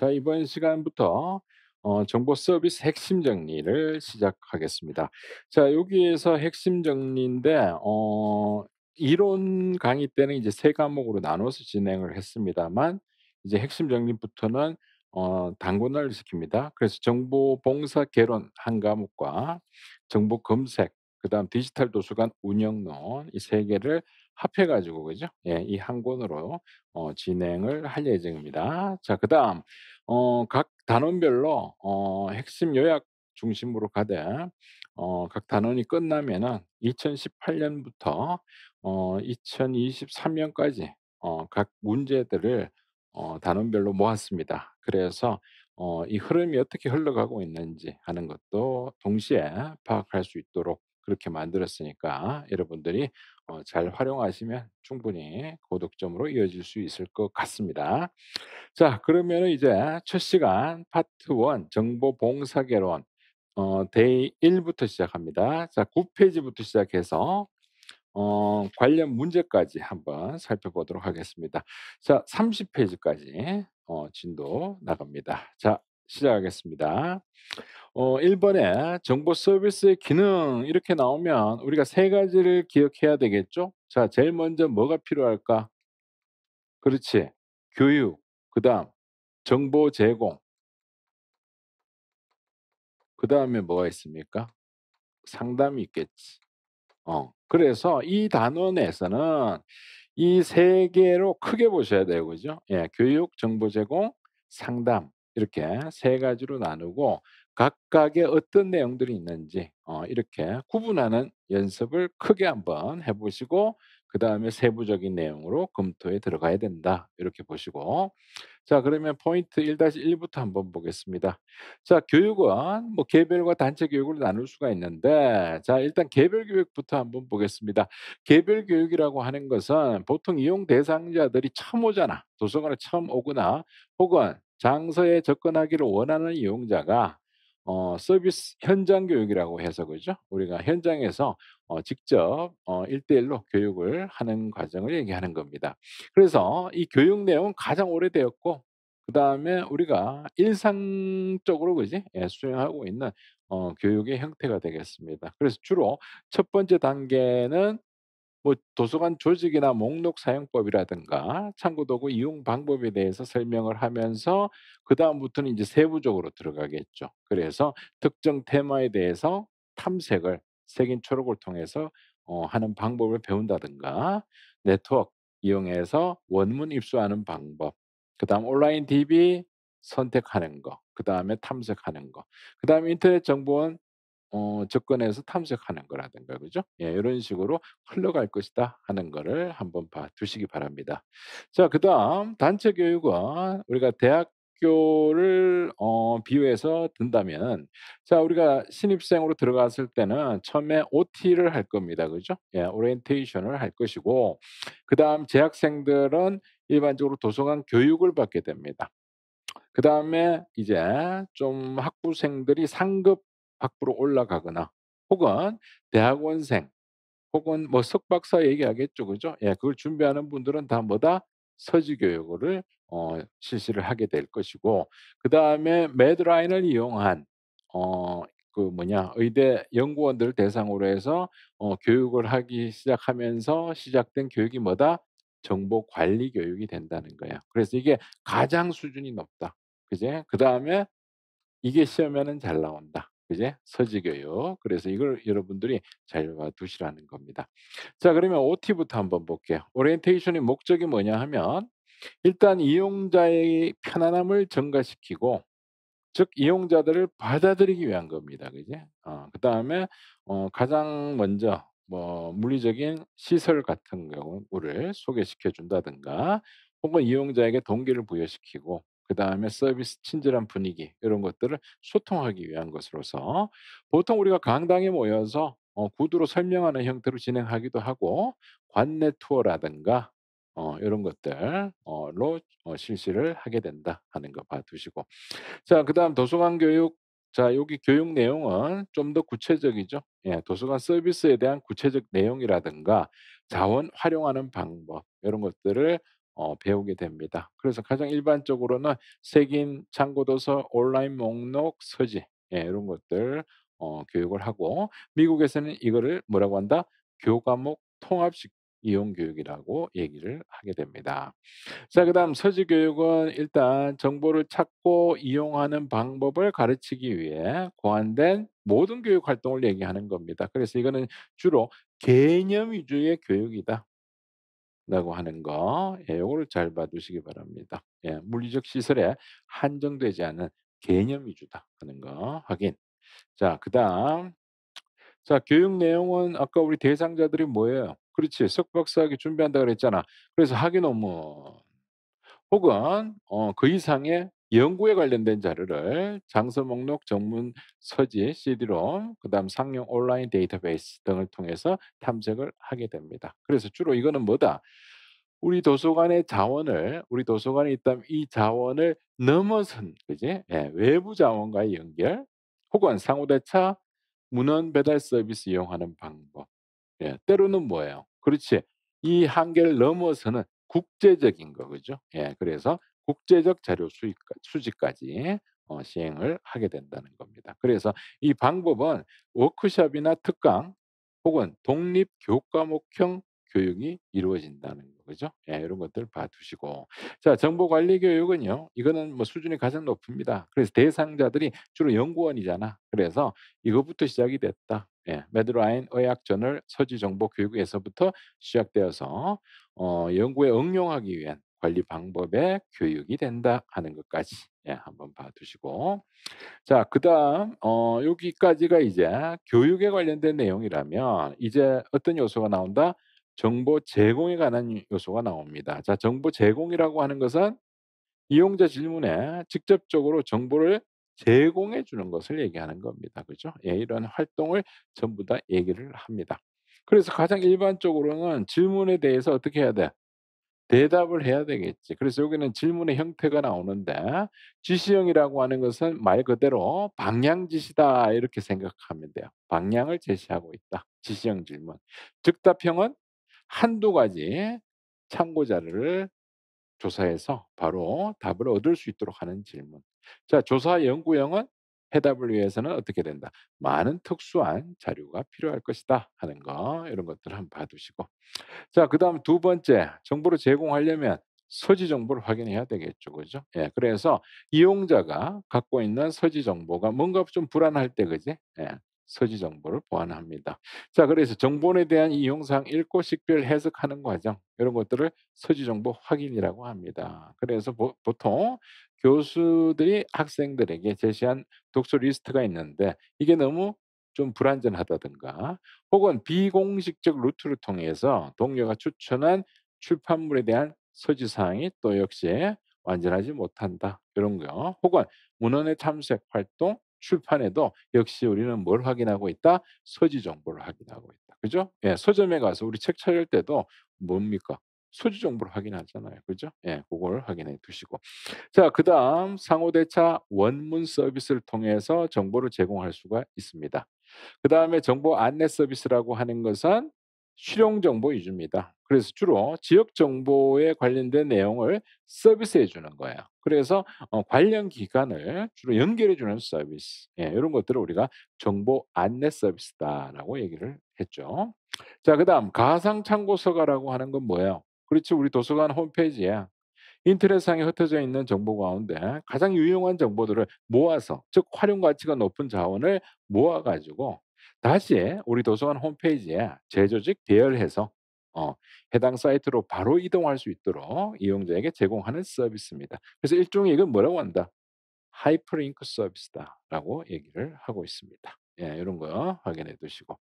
자, 이번 시간부터 어, 정보 서비스 핵심 정리를 시작하겠습니다. 자, 여기에서 핵심 정리인데, 어, 이론 강의 때는 이제 세 과목으로 나눠서 진행을 했습니다만, 이제 핵심 정리부터는 어, 당분을 시킵니다. 그래서 정보 봉사 개론 한 과목과 정보 검색, 그 다음 디지털 도서관 운영론 이 세 개를 합해가지고 그죠? 예, 이 한 권으로 어, 진행을 할 예정입니다. 자, 그다음 어, 각 단원별로 어, 핵심 요약 중심으로 가되 어, 각 단원이 끝나면은 2018년부터 어, 2023년까지 어, 각 문제들을 어, 단원별로 모았습니다. 그래서 어, 이 흐름이 어떻게 흘러가고 있는지 하는 것도 동시에 파악할 수 있도록 그렇게 만들었으니까 여러분들이 어, 잘 활용하시면 충분히 고득점으로 이어질 수 있을 것 같습니다. 자, 그러면 이제 첫 시간 파트 1 정보 봉사 개론 어, 데이 1부터 시작합니다. 자, 9페이지부터 시작해서 어, 관련 문제까지 한번 살펴보도록 하겠습니다. 자, 30페이지까지 어, 진도 나갑니다. 자, 시작하겠습니다. 어, 1번에 정보 서비스의 기능 이렇게 나오면 우리가 세 가지를 기억해야 되겠죠? 자, 제일 먼저 뭐가 필요할까? 그렇지. 교육, 그 다음 정보 제공, 그 다음에 뭐가 있습니까? 상담이 있겠지. 어, 그래서 이 단원에서는 이 세 개로 크게 보셔야 돼요. 그죠? 예, 교육, 정보 제공, 상담. 이렇게 세 가지로 나누고 각각의 어떤 내용들이 있는지 어, 이렇게 구분하는 연습을 크게 한번 해보시고 그 다음에 세부적인 내용으로 검토에 들어가야 된다. 이렇게 보시고. 자, 그러면 포인트 1-1부터 한번 보겠습니다. 자, 교육은 뭐 개별과 단체 교육으로 나눌 수가 있는데, 자, 일단 개별 교육부터 한번 보겠습니다. 개별 교육이라고 하는 것은 보통 이용 대상자들이 처음 오잖아. 도서관에 처음 오거나 혹은 장소에 접근하기를 원하는 이용자가 어, 서비스 현장 교육이라고 해서 그죠? 우리가 현장에서 어, 직접 어, 1대1로 교육을 하는 과정을 얘기하는 겁니다. 그래서 이 교육 내용은 가장 오래되었고 그 다음에 우리가 일상적으로 그지 예, 수행하고 있는 어, 교육의 형태가 되겠습니다. 그래서 주로 첫 번째 단계는 뭐 도서관 조직이나 목록 사용법이라든가 참고 도구 이용 방법에 대해서 설명을 하면서 그 다음부터는 이제 세부적으로 들어가겠죠. 그래서 특정 테마에 대해서 탐색을 색인 초록을 통해서 어, 하는 방법을 배운다든가 네트워크 이용해서 원문 입수하는 방법, 그 다음 온라인 DB 선택하는 거, 그 다음에 탐색하는 거, 그 다음에 인터넷 정보원 어, 접근해서 탐색하는 거라든가 그죠? 예, 이런 식으로 흘러갈 것이다 하는 거를 한번 봐 두시기 바랍니다. 자, 그다음 단체 교육은 우리가 대학 학교를 어, 비유해서 든다면 자 우리가 신입생으로 들어갔을 때는 처음에 OT를 할 겁니다 그죠 예 오리엔테이션을 할 것이고 그다음 재학생들은 일반적으로 도서관 교육을 받게 됩니다 그 다음에 이제 좀 학부생들이 상급 밖으로 올라가거나 혹은 대학원생 혹은 뭐 석박사 얘기하겠죠. 그죠? 예, 그걸 준비하는 분들은 다 뭐다? 서지교육을 어, 실시를 하게 될 것이고 그 다음에 매드라인을 이용한 어, 그 뭐냐 의대 연구원들 대상으로 해서 어, 교육을 하기 시작하면서 시작된 교육이 뭐다 정보 관리 교육이 된다는 거야. 그래서 이게 가장 수준이 높다. 그제 그 다음에 이게 시험에는 잘 나온다. 이제 서지교요. 그래서 이걸 여러분들이 잘 봐두시라는 겁니다. 자, 그러면 OT부터 한번 볼게요. 오리엔테이션의 목적이 뭐냐 하면 일단 이용자의 편안함을 증가시키고 즉 이용자들을 받아들이기 위한 겁니다. 그지? 어, 그 다음에 어, 가장 먼저 뭐 물리적인 시설 같은 경우를 소개시켜 준다든가 혹은 이용자에게 동기를 부여시키고 그 다음에 서비스 친절한 분위기 이런 것들을 소통하기 위한 것으로서 보통 우리가 강당에 모여서 어, 구두로 설명하는 형태로 진행하기도 하고 관내 투어라든가 어, 이런 것들로 어, 실시를 하게 된다 하는 거 봐두시고 자 그다음 도서관 교육 자 여기 교육 내용은 좀 더 구체적이죠 예, 도서관 서비스에 대한 구체적 내용이라든가 자원 활용하는 방법 이런 것들을 어, 배우게 됩니다. 그래서 가장 일반적으로는 색인 참고도서 온라인 목록 서지 예, 이런 것들 어, 교육을 하고 미국에서는 이거를 뭐라고 한다? 교과목 통합식 이용 교육이라고 얘기를 하게 됩니다. 자, 그다음 서지 교육은 일단 정보를 찾고 이용하는 방법을 가르치기 위해 고안된 모든 교육 활동을 얘기하는 겁니다. 그래서 이거는 주로 개념 위주의 교육이다. 라고 하는 거, 예, 요거를 잘봐주시기 바랍니다. 예, 물리적 시설에 한정되지 않은 개념 위주다 하는 거 확인. 자, 그다음 자 교육 내용은 아까 우리 대상자들이 뭐예요? 그렇지 석박사학위 준비한다 그랬잖아. 그래서 학위 논문 혹은 어, 그 이상의 연구에 관련된 자료를 장서 목록 전문 서지 c d 롬 그다음 상용 온라인 데이터베이스 등을 통해서 탐색을 하게 됩니다. 그래서 주로 이거는 뭐다? 우리 도서관의 자원을 우리 도서관에 있다이 자원을 넘어선 그지 예, 외부 자원과의 연결 혹은 상호대차 문헌 배달 서비스 이용하는 방법 예, 때로는 뭐예요? 그렇지 이 한계를 넘어서는 국제적인 거 그죠? 예, 그래서 국제적 자료 수익, 수지까지 어, 시행을 하게 된다는 겁니다. 그래서 이 방법은 워크숍이나 특강 혹은 독립 교과목형 교육이 이루어진다는 거죠. 예, 이런 것들 봐두시고 자 정보 관리 교육은요. 이거는 뭐 수준이 가장 높습니다. 그래서 대상자들이 주로 연구원이잖아. 그래서 이것부터 시작이 됐다. 예, 메드라인 의학저널 서지정보 교육에서부터 시작되어서 어, 연구에 응용하기 위한 관리 방법의 교육이 된다 하는 것까지 예, 한번 봐두시고 자 그다음 어, 여기까지가 이제 교육에 관련된 내용이라면 이제 어떤 요소가 나온다 정보 제공에 관한 요소가 나옵니다. 자 정보 제공이라고 하는 것은 이용자 질문에 직접적으로 정보를 제공해 주는 것을 얘기하는 겁니다. 그죠 예, 이런 활동을 전부 다 얘기를 합니다. 그래서 가장 일반적으로는 질문에 대해서 어떻게 해야 돼? 대답을 해야 되겠지. 그래서 여기는 질문의 형태가 나오는데 지시형이라고 하는 것은 말 그대로 방향 지시다 이렇게 생각하면 돼요. 방향을 제시하고 있다. 지시형 질문. 즉답형은 한두 가지 참고 자료를 조사해서 바로 답을 얻을 수 있도록 하는 질문. 자, 조사 연구형은 해답을 위해서는 어떻게 된다? 많은 특수한 자료가 필요할 것이다 하는 거 이런 것들 한번 봐두시고 자 그다음 두 번째 정보를 제공하려면 서지 정보를 확인해야 되겠죠, 그죠? 예, 그래서 이용자가 갖고 있는 서지 정보가 뭔가 좀 불안할 때, 그지? 예, 서지 정보를 보완합니다. 자, 그래서 정보에 대한 이용상 읽고 식별 해석하는 과정 이런 것들을 서지 정보 확인이라고 합니다. 그래서 보, 통 교수들이 학생들에게 제시한 독서 리스트가 있는데 이게 너무 좀 불완전하다든가 혹은 비공식적 루트를 통해서 동료가 추천한 출판물에 대한 서지 사항이 또 역시 완전하지 못한다 이런 거요. 혹은 문헌의 탐색 활동 출판에도 역시 우리는 뭘 확인하고 있다? 서지 정보를 확인하고 있다. 그죠? 예, 서점에 가서 우리 책 찾을 때도 뭡니까? 소지 정보를 확인하잖아요. 그죠? 예, 그걸 확인해 두시고. 자, 그 다음 상호대차 원문 서비스를 통해서 정보를 제공할 수가 있습니다. 그 다음에 정보 안내 서비스라고 하는 것은 실용 정보 위주입니다. 그래서 주로 지역 정보에 관련된 내용을 서비스해 주는 거예요. 그래서 어, 관련 기관을 주로 연결해 주는 서비스. 예, 이런 것들을 우리가 정보 안내 서비스다라고 얘기를 했죠. 자, 그다음 가상 참고서가라고 하는 건 뭐예요? 그렇지 우리 도서관 홈페이지에 인터넷상에 흩어져 있는 정보 가운데 가장 유용한 정보들을 모아서 즉 활용 가치가 높은 자원을 모아 가지고 다시 우리 도서관 홈페이지에 재조직 대열해서 어, 해당 사이트로 바로 이동할 수 있도록 이용자에게 제공하는 서비스입니다. 그래서 일종의 이건 뭐라고 한다? 하이퍼링크 서비스다라고 얘기를 하고 있습니다. 예, 이런 거 확인해 두시고